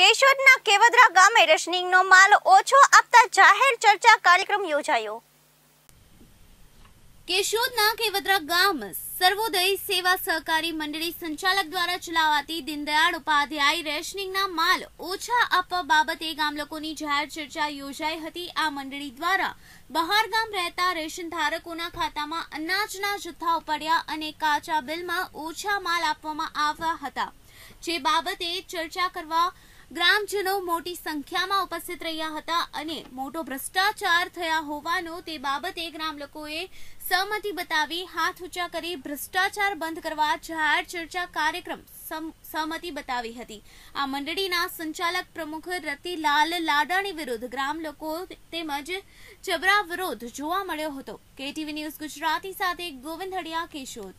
કેશોદના કેવદરા ગામે રેશનિંગનો માલ ઓછો આપતા જાહેર ચર્ચા કાર્યક્રમ યોજાયો કેશોદના કેવદરા ગામ સર્વોદય સેવા સહકારી મંડળી સંચાલક દ્વારા ચલાવાતી દીનદયાળ ઉપાધ્યાય રેશનિંગના માલ ઓછા આપવા બાબતે ગામ લોકોની જાહેર ચર્ચા યોજાઈ હતી આ મંડળી દ્વારા બહાર ગામ રહેતા રેશન ધારકોના ખાતામાં અનાજના જથ્થા ઉપાડ્યા અને કાચા બિલમાં ઓછા માલ આપવામાં આવ્યા હતા જે બાબતે ચર્ચા કરવા ગ્રામજનો મોટી સંખ્યામાં ઉપસ્થિત રહ્યા હતા અને મોટો ભ્રષ્ટાચાર થયા હોવાનો તે બાબતે ગ્રામલોકોએ સહમતિ બતાવી હાથ ઊંચા કરી ભ્રષ્ટાચાર બંધ કરવા જાહેર ચર્ચા કાર્યક્રમ સહમતિ બતાવી હતી આ મંડળીના સંચાલક પ્રમુખ રતિલાલ લાડાણી વિરુદ્ધ ગ્રામ લોકો તેમજ જબરા વિરોધ જોવા મળ્યો હતો કેટીવી ન્યૂઝ ગુજરાતી સાથે ગોવિંદ હડિયા કેશોદ